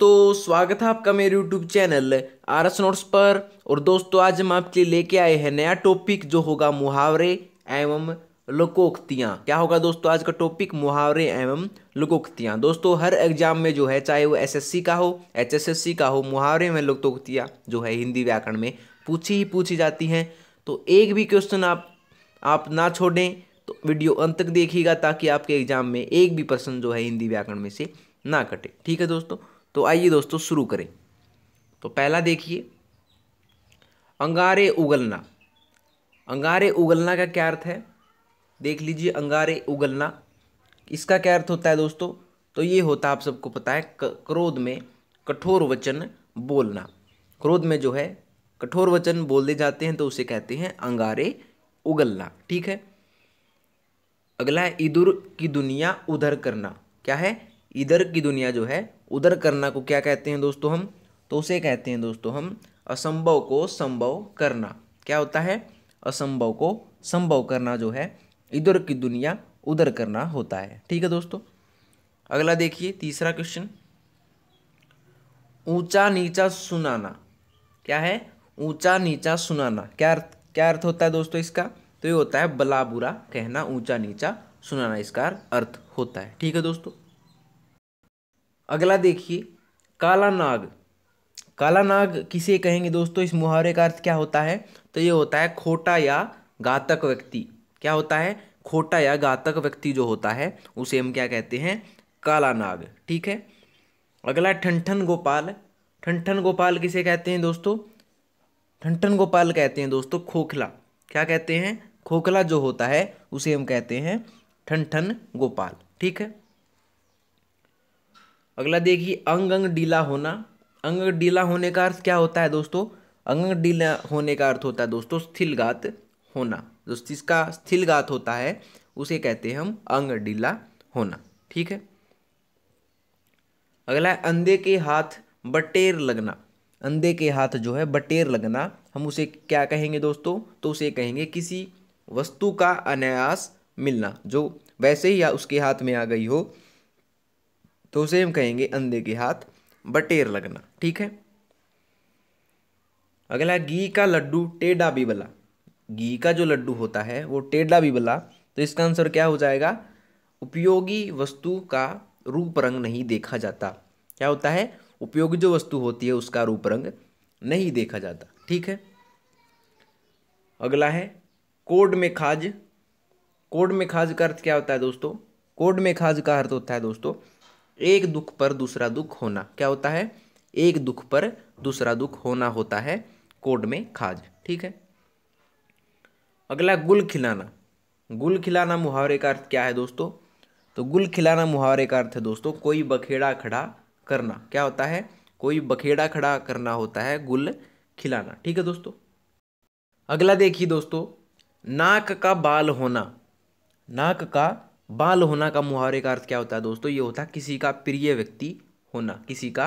दोस्तों स्वागत है आपका मेरे YouTube channel R S notes पर और दोस्तों आज हम आपके लिए लेके आए हैं नया टॉपिक जो होगा मुहावरे एवं लोकोक्तियाँ क्या होगा दोस्तों आज का टॉपिक मुहावरे एवं लोकोक्तियाँ दोस्तों हर एग्जाम में जो है चाहे वो एसएससी का हो एचएसएससी का हो मुहावरे में लोकोक्तियाँ जो है हिंदी व्याकरण में पूछी ही पूछी जाती हैं तो एक भी क्वेश्चन आप आप ना छोड़ें तो वीडियो अंत तक देखिएगा ताकि आपके एग्जाम में एक भी प्रश्न जो है हिंदी व्याकरण में से ना कटे ठीक है दोस्तों तो आइए दोस्तों शुरू करें तो पहला देखिए अंगारे उगलना अंगारे उगलना का क्या अर्थ है देख लीजिए अंगारे उगलना इसका क्या अर्थ होता है दोस्तों तो ये होता है आप सबको पता है क्रोध में कठोर वचन बोलना क्रोध में जो है कठोर वचन बोल जाते हैं तो उसे कहते हैं अंगारे उगलना ठीक है अगला है इधर की दुनिया उधर करना क्या है इधर की दुनिया जो है उधर करना को क्या कहते हैं दोस्तों हम तो उसे कहते हैं दोस्तों हम असंभव को संभव करना क्या होता है असंभव को संभव करना जो है इधर की दुनिया उधर करना होता है ठीक है दोस्तों अगला देखिए तीसरा क्वेश्चन ऊंचा नीचा सुनाना क्या है ऊंचा नीचा सुनाना क्या अर्थ क्या अर्थ होता है दोस्तों इसका तो ये होता है बला बुरा कहना ऊंचा नीचा सुनाना इसका अर्थ होता है ठीक है दोस्तों अगला देखिए काला नाग काला नाग किसे कहेंगे दोस्तों इस मुहावरे का अर्थ क्या होता है तो ये होता है खोटा या घातक व्यक्ति क्या होता है खोटा या घातक व्यक्ति जो होता है उसे हम क्या कहते हैं काला नाग ठीक है अगला ठनठन गोपाल ठनठन गोपाल किसे कहते हैं दोस्तों ठनठन गोपाल कहते हैं दोस्तों खोखला क्या कहते हैं खोखला जो होता है उसे हम कहते हैं ठनठन गोपाल ठीक है अगला देखिए अंग अंग डीला होना अंग अंग डीला होने का अर्थ क्या होता है दोस्तों अंग अंग डीला होने का अर्थ होता है दोस्तों स्थिलघात होना जो जिसका स्थिलघात होता है उसे कहते हैं हम अंग डीला होना ठीक है अगला है अंधे के हाथ बटेर लगना अंधे के हाथ जो है बटेर लगना हम उसे क्या कहेंगे दोस्तों तो उसे कहेंगे किसी वस्तु का अनायास मिलना जो वैसे ही उसके हाथ में आ गई हो तो उसे हम कहेंगे अंधे के हाथ बटेर लगना ठीक है अगला घी का लड्डू टेढ़ा भी बला घी का जो लड्डू होता है वो टेढ़ा भी बला तो इसका आंसर क्या हो जाएगा उपयोगी वस्तु का रूप रंग नहीं देखा जाता क्या होता है उपयोगी जो वस्तु होती है उसका रूप रंग नहीं देखा जाता ठीक है अगला है कोड में खाज कोड में खाज का अर्थ क्या होता है दोस्तों कोड में खाज का अर्थ होता है दोस्तों एक दुख पर दूसरा दुख होना क्या होता है एक दुख पर दूसरा दुख होना होता है कोड में खाज ठीक है अगला गुल खिलाना गुल खिलाना मुहावरे का अर्थ क्या है दोस्तों तो गुल खिलाना मुहावरे का अर्थ है दोस्तों कोई बखेड़ा खड़ा करना क्या होता है कोई बखेड़ा खड़ा करना होता है गुल खिलाना ठीक है दोस्तों अगला देखिए दोस्तों नाक का बाल होना नाक का बाल होना का मुहावरे का अर्थ क्या होता है दोस्तों ये होता है किसी का प्रिय व्यक्ति होना किसी का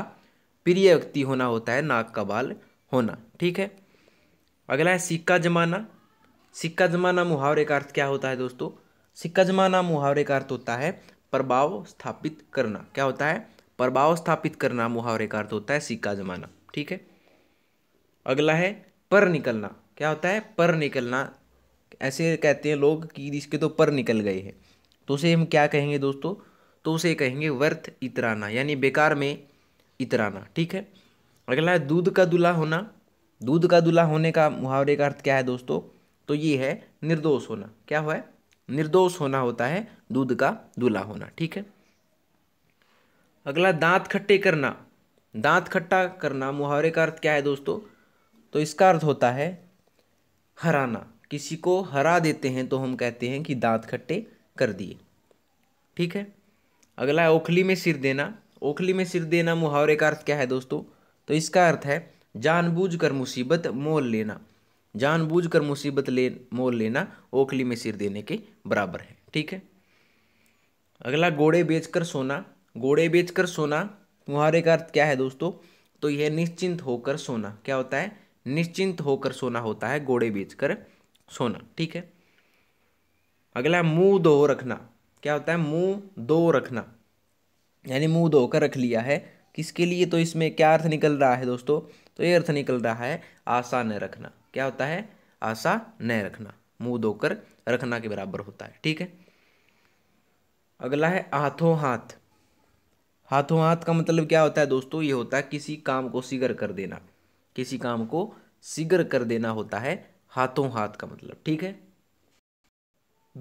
प्रिय व्यक्ति होना होता है नाक का बाल होना ठीक है अगला है सिक्का जमाना सिक्का जमाना मुहावरे का अर्थ क्या होता है दोस्तों सिक्का जमाना मुहावरे का अर्थ होता है प्रभाव स्थापित करना क्या होता है प्रभाव स्थापित करना मुहावरे का अर्थ होता है सिक्का जमाना ठीक है अगला है पर निकलना क्या होता है पर निकलना ऐसे कहते हैं लोग कि इसके तो पर निकल गए हैं तो उसे हम क्या कहेंगे दोस्तों तो उसे कहेंगे वर्थ इतराना यानी बेकार में इतराना ठीक है अगला है दूध का दुला होना दूध का दुला होने का मुहावरे का अर्थ क्या है दोस्तों तो ये है निर्दोष होना क्या हुआ है निर्दोष होना होता है दूध का दुला होना ठीक है अगला दांत खट्टे करना दांत खट्टा करना मुहावरे का अर्थ क्या है दोस्तों तो इसका अर्थ होता है हराना किसी को हरा देते हैं तो हम कहते हैं कि दांत खट्टे कर दिए ठीक है अगला है ओखली में सिर देना ओखली में सिर देना मुहावरे का अर्थ क्या है दोस्तों तो इसका अर्थ है जानबूझकर मुसीबत मोल लेना जानबूझकर मुसीबत ले मोल लेना ओखली में सिर देने के बराबर है ठीक है अगला घोड़े बेचकर सोना घोड़े बेचकर सोना मुहावरे का अर्थ क्या है दोस्तों तो यह निश्चिंत होकर सोना क्या होता है निश्चिंत होकर सोना होता है घोड़े बेचकर सोना ठीक है अगला है मुंह दो रखना क्या होता है मुंह दो रखना यानी मुंह धोकर रख लिया है किसके लिए तो इसमें क्या अर्थ निकल रहा है दोस्तों तो ये अर्थ निकल रहा है आशा न रखना क्या होता है आशा न रखना मुंह धोकर रखना के बराबर होता है ठीक है अगला है हाथों हाथ हाथों हाथ का मतलब क्या होता है दोस्तों ये होता है किसी काम को सिगर कर देना किसी काम को सिगर कर देना होता है हाथों हाथ का मतलब ठीक है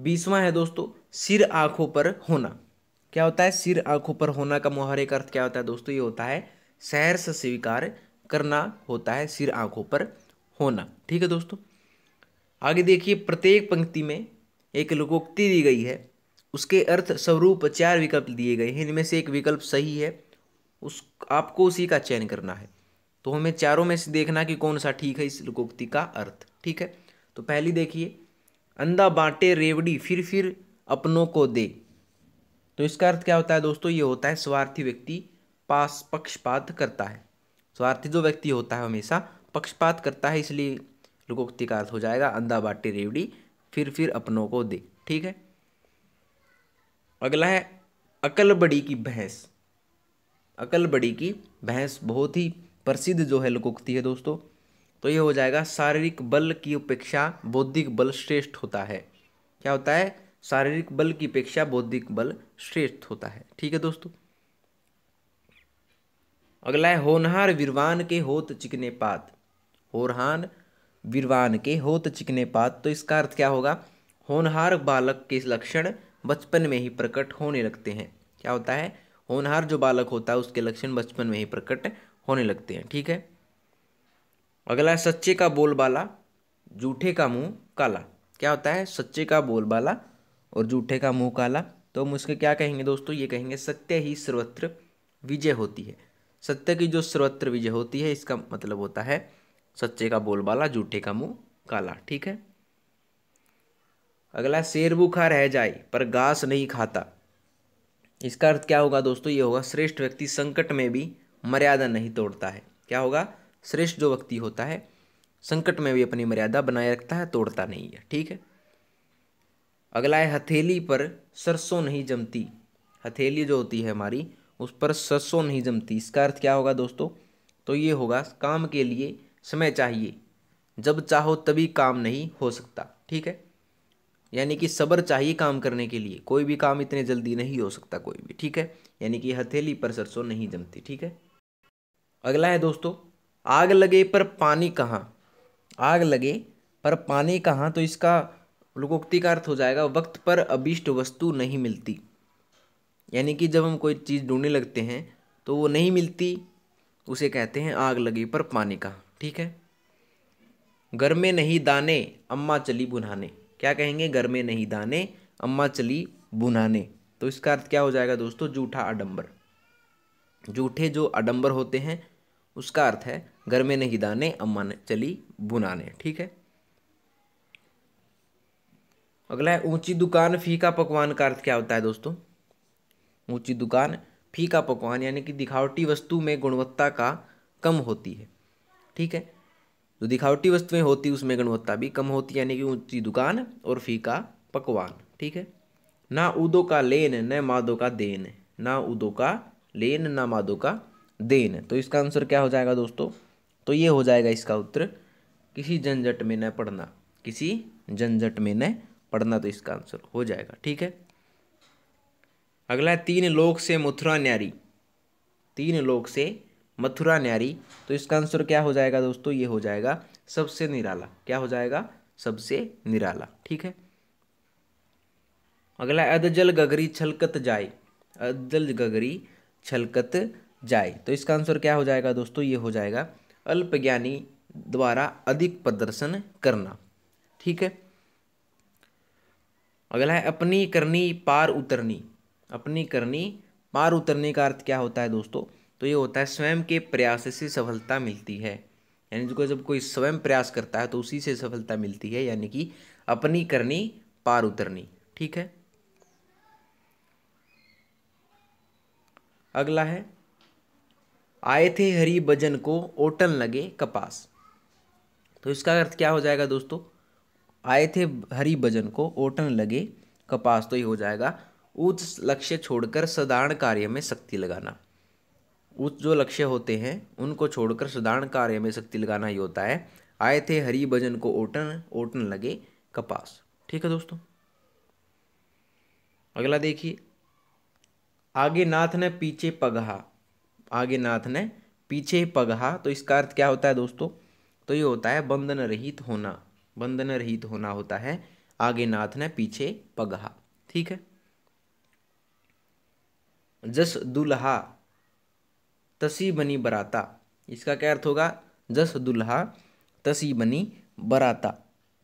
बीसवां है दोस्तों सिर आंखों पर होना क्या होता है सिर आंखों पर होना का मुहारे का अर्थ क्या होता है दोस्तों ये होता है सहर से स्वीकार करना होता है सिर आंखों पर होना ठीक है दोस्तों आगे देखिए प्रत्येक पंक्ति में एक लोकोक्ति दी गई है उसके अर्थ स्वरूप चार विकल्प दिए गए हैं इनमें से एक विकल्प सही है उस आपको उसी का चयन करना है तो हमें चारों में से देखना कि कौन सा ठीक है इस लोकोक्ति का अर्थ ठीक है तो पहली देखिए अंधा बांटे रेवड़ी फिर फिर अपनों को दे तो इसका अर्थ क्या होता है दोस्तों ये होता है स्वार्थी व्यक्ति पास पक्षपात करता है स्वार्थी जो व्यक्ति होता है हमेशा पक्षपात करता है इसलिए लोकोक्ति का अर्थ हो जाएगा अंधा बाटे रेवड़ी फिर फिर अपनों को दे ठीक है अगला है अकल बड़ी की भैंस अकल बड़ी की भैंस बहुत ही प्रसिद्ध जो है लोकोक्ति है दोस्तों तो ये हो जाएगा शारीरिक बल की अपेक्षा बौद्धिक बल श्रेष्ठ होता है क्या होता है शारीरिक बल की अपेक्षा बौद्धिक बल श्रेष्ठ होता है ठीक है दोस्तों अगला है होनहार वीरवान के होत चिकने पात होरहान वीरवान के होत चिकने पात तो इसका अर्थ क्या होगा होनहार बालक के लक्षण बचपन में ही प्रकट होने लगते हैं क्या होता है होनहार जो बालक होता है उसके लक्षण बचपन में ही प्रकट होने लगते हैं ठीक है अगला है सच्चे का बोलबाला जूठे का मुंह काला क्या होता है सच्चे का बोलबाला और जूठे का मुंह काला तो हम उसके क्या कहेंगे दोस्तों ये कहेंगे सत्य ही सर्वत्र विजय होती है सत्य की जो सर्वत्र विजय होती है इसका मतलब होता है सच्चे का बोलबाला जूठे का मुंह काला ठीक है अगला शेर भूखा रह जाए पर घास नहीं खाता इसका अर्थ क्या होगा दोस्तों ये होगा श्रेष्ठ व्यक्ति संकट में भी मर्यादा नहीं तोड़ता है क्या होगा श्रेष्ठ जो व्यक्ति होता है संकट में भी अपनी मर्यादा बनाए रखता है तोड़ता नहीं है ठीक है अगला है हथेली पर सरसों नहीं जमती हथेली जो होती है हमारी उस पर सरसों नहीं जमती इसका अर्थ क्या होगा दोस्तों तो ये होगा काम के लिए समय चाहिए जब चाहो तभी काम नहीं हो सकता ठीक है यानी कि सब्र चाहिए काम करने के लिए कोई भी काम इतने जल्दी नहीं हो सकता कोई भी ठीक है यानी कि हथेली पर सरसों नहीं जमती ठीक है अगला है दोस्तों आग लगे पर पानी कहाँ आग लगे पर पानी कहाँ तो इसका लोकोक्ति का अर्थ हो जाएगा वक्त पर अभिष्ट वस्तु नहीं मिलती यानी कि जब हम कोई चीज़ ढूंढने लगते हैं तो वो नहीं मिलती उसे कहते हैं आग लगी पर पानी कहाँ ठीक है घर में नहीं दाने अम्मा चली बुनाने क्या कहेंगे घर में नहीं दाने अम्मा चली बुनाने तो इसका अर्थ क्या हो जाएगा दोस्तों जूठा आडम्बर जूठे जो आडम्बर होते हैं उसका अर्थ है घर में नहीं दाने अम्मा ने चली बुनाने ठीक है अगला है ऊंची दुकान फी का पकवान का अर्थ क्या होता है दोस्तों ऊंची दुकान फी का पकवान यानी कि दिखावटी वस्तु में गुणवत्ता का कम होती है ठीक है जो दिखावटी वस्तुएं होती उसमें गुणवत्ता भी कम होती है यानी कि ऊंची दुकान और फी का पकवान ठीक है ना उदो का लेन न मादो का देन ना उदो का लेन ना मादो का देन तो इसका आंसर क्या हो जाएगा दोस्तों तो ये हो जाएगा इसका उत्तर किसी झंझट में न पढ़ना किसी झंझट में न पढ़ना तो इसका आंसर हो जाएगा ठीक है अगला है तीन लोक से मथुरा न्यारी तीन लोक से मथुरा न्यारी तो इसका आंसर क्या हो जाएगा दोस्तों ये हो जाएगा सबसे निराला क्या हो जाएगा सबसे निराला ठीक है अगला अदजल गगरी छलकत जाए अधजल गगरी छलकत जाए तो इसका आंसर क्या हो जाएगा दोस्तों ये हो जाएगा अल्पज्ञानी द्वारा अधिक प्रदर्शन करना ठीक है अगला है अपनी करनी पार उतरनी अपनी करनी पार उतरने का अर्थ क्या होता है दोस्तों तो ये होता है स्वयं के प्रयास से सफलता मिलती है यानी जो जब कोई स्वयं प्रयास करता है तो उसी से सफलता मिलती है यानी कि अपनी करनी पार उतरनी ठीक है अगला है आए थे हरी भजन को ओटन लगे कपास तो इसका अर्थ क्या हो जाएगा दोस्तों आए थे हरी भजन को ओटन लगे कपास तो ये हो जाएगा उच्च लक्ष्य छोड़कर साधारण कार्य में शक्ति लगाना उच्च जो लक्ष्य होते हैं उनको छोड़कर साधारण कार्य में शक्ति लगाना ही होता है आए थे हरी भजन को ओटन ओटन लगे कपास ठीक है दोस्तों अगला देखिए आगे नाथ ने पीछे पगहा आगे नाथ ने पीछे पगहा तो इसका अर्थ क्या होता है दोस्तों तो ये होता है बंधन रहित होना बंधन रहित होना होता है आगे नाथ ने पीछे पगहा ठीक है जस दुल्हा तसी बनी बराता इसका क्या अर्थ होगा जस दुल्हा तसी बनी बराता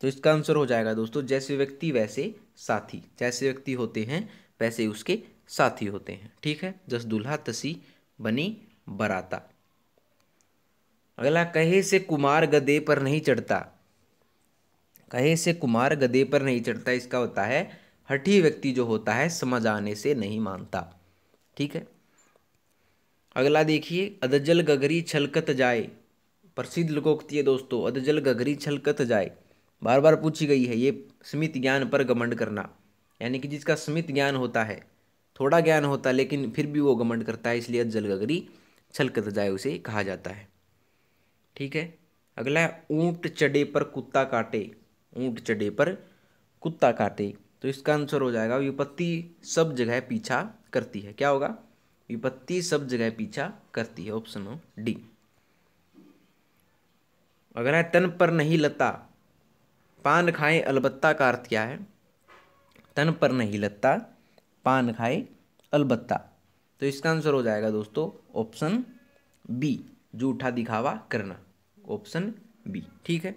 तो इसका आंसर हो जाएगा दोस्तों जैसे व्यक्ति वैसे साथी जैसे व्यक्ति होते हैं वैसे उसके साथी होते हैं ठीक है जस दुल्हा तसी बनी बराता अगला कहे से कुमार गदे पर नहीं चढ़ता कहे से कुमार गदे पर नहीं चढ़ता इसका होता है हठी व्यक्ति जो होता है समझ आने से नहीं मानता ठीक है अगला देखिए अदजल गगरी छलकत जाए प्रसिद्ध लोकोक्ति है दोस्तों अदजल गगरी छलकत जाए बार बार पूछी गई है ये स्मित ज्ञान पर गमंड करना यानी कि जिसका स्मित ज्ञान होता है थोड़ा ज्ञान होता है लेकिन फिर भी वो घमंड करता है इसलिए जलगगरी छलकत जाए उसे कहा जाता है ठीक है अगला है ऊँट चढ़े पर कुत्ता काटे ऊँट चढ़े पर कुत्ता काटे तो इसका आंसर हो जाएगा विपत्ति सब जगह पीछा करती है क्या होगा विपत्ति सब जगह पीछा करती है ऑप्शन डी अगला है तन पर नहीं लता पान खाएं अलबत्ता का अर्थ क्या है तन पर नहीं लता पान खाए अलबत्ता तो इसका आंसर हो जाएगा दोस्तों ऑप्शन बी जूठा दिखावा करना ऑप्शन बी ठीक है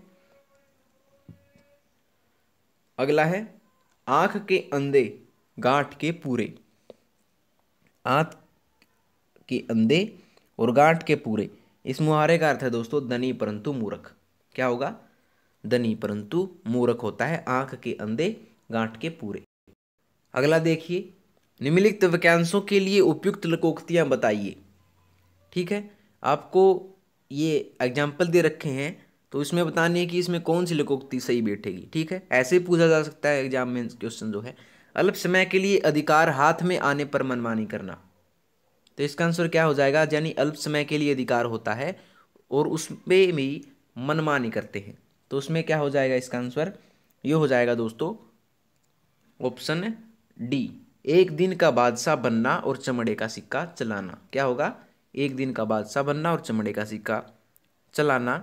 अगला है आंख के अंधे गांठ के पूरे आंख के अंधे और गांठ के पूरे इस मुहारे का अर्थ है दोस्तों धनी परंतु मूर्ख क्या होगा धनी परंतु मूर्ख होता है आंख के अंधे गांठ के पूरे अगला देखिए निम्नलिखित वाक्यांशों के लिए उपयुक्त लकोक्तियाँ बताइए ठीक है आपको ये एग्जाम्पल दे रखे हैं तो इसमें बताने कि इसमें कौन सी लकोक्ति सही बैठेगी ठीक है ऐसे पूछा जा सकता है एग्जाम में क्वेश्चन जो है अल्प समय के लिए अधिकार हाथ में आने पर मनमानी करना तो इसका आंसर क्या हो जाएगा यानी अल्प समय के लिए अधिकार होता है और उसमें भी मनमानी करते हैं तो उसमें क्या हो जाएगा इसका आंसर ये हो जाएगा दोस्तों ऑप्शन डी एक दिन का बादशाह बनना और चमड़े का सिक्का चलाना क्या होगा एक दिन का बादशाह बनना और चमड़े का सिक्का चलाना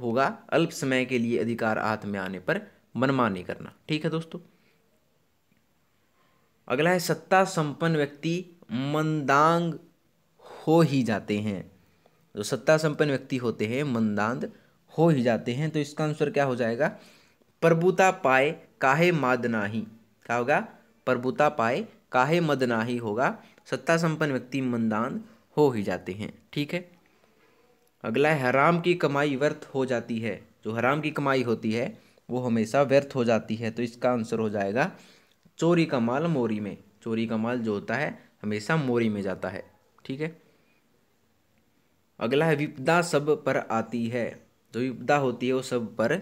होगा अल्प समय के लिए अधिकार हाथ में आने पर मनमानी करना ठीक है दोस्तों अगला है सत्ता संपन्न व्यक्ति मंदांग हो ही जाते हैं जो सत्ता संपन्न व्यक्ति होते हैं मंदांग हो ही जाते हैं तो इसका आंसर क्या हो जाएगा प्रभुता पाए काहे मादना ही क्या होगा प्रभुता पाए काहे मद नाही होगा सत्ता संपन्न व्यक्ति मंदान हो ही जाते हैं ठीक है अगला है हराम की कमाई व्यर्थ हो जाती है जो हराम की कमाई होती है वो हमेशा व्यर्थ हो जाती है तो इसका आंसर हो जाएगा चोरी का माल मोरी में चोरी का माल जो होता है हमेशा मोरी में जाता है ठीक है अगला है विपदा सब पर आती है जो विपदा होती है वो सब पर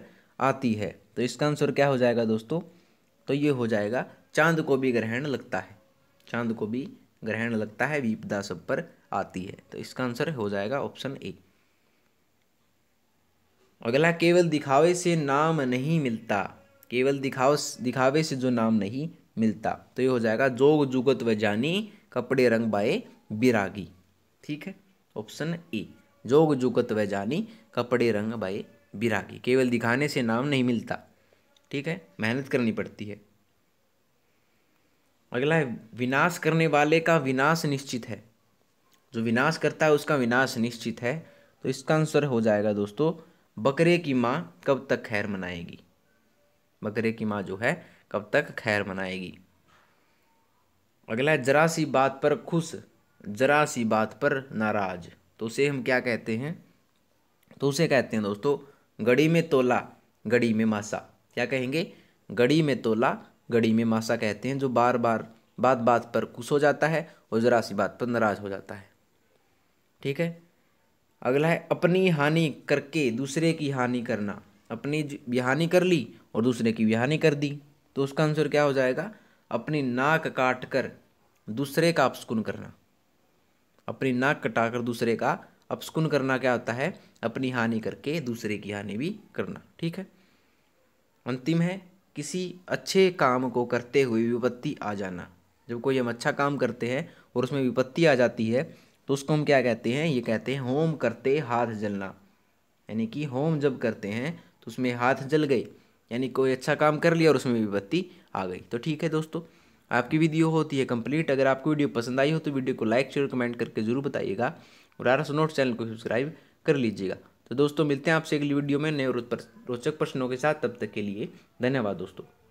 आती है तो इसका आंसर क्या हो जाएगा दोस्तों तो ये हो जाएगा चांद को भी ग्रहण लगता है चांद को भी ग्रहण लगता है विपदा सब पर आती है तो इसका आंसर हो जाएगा ऑप्शन ए अगला केवल दिखावे से नाम नहीं मिलता केवल दिखाव दिखावे से जो नाम नहीं मिलता तो ये हो जाएगा जोग जुगत व जानी कपड़े रंग बाए बिरागी ठीक है ऑप्शन ए जोग जुगत व जानी कपड़े रंग बाए बिरागी केवल दिखाने से नाम नहीं मिलता ठीक है मेहनत करनी पड़ती है अगला है विनाश करने वाले का विनाश निश्चित है जो विनाश करता है उसका विनाश निश्चित है तो इसका आंसर हो जाएगा दोस्तों बकरे की माँ कब तक खैर मनाएगी बकरे की माँ जो है कब तक खैर मनाएगी अगला है जरा सी बात पर खुश जरा सी बात पर नाराज तो उसे हम क्या कहते हैं तो उसे कहते हैं दोस्तों घड़ी में तोला घड़ी में मासा क्या कहेंगे घड़ी में तोला घड़ी में मासा कहते हैं जो बार बार बात बात पर खुश हो जाता है और जरा सी बात पर नाराज हो जाता है ठीक है अगला है अपनी हानि करके दूसरे की हानि करना अपनी भी हानि कर ली और दूसरे की भी हानि कर दी तो उसका आंसर क्या हो जाएगा अपनी नाक काट कर दूसरे का अपसकुन करना अपनी नाक कटा कर दूसरे का अपसकुन करना क्या होता है अपनी हानि करके दूसरे की हानि भी करना ठीक है अंतिम है किसी अच्छे काम को करते हुए विपत्ति आ जाना जब कोई हम अच्छा काम करते हैं और उसमें विपत्ति आ जाती है तो उसको हम क्या कहते हैं ये कहते हैं होम करते हाथ जलना यानी कि होम जब करते हैं तो उसमें हाथ जल गए यानी कोई अच्छा काम कर लिया और उसमें विपत्ति आ गई तो ठीक है दोस्तों आपकी वीडियो होती है कंप्लीट अगर आपको वीडियो पसंद आई हो तो वीडियो को लाइक शेयर कमेंट करके ज़रूर बताइएगा और एस नोट चैनल को सब्सक्राइब कर लीजिएगा तो दोस्तों मिलते हैं आपसे अगली वीडियो में नए रोचक प्रश्नों के साथ तब तक के लिए धन्यवाद दोस्तों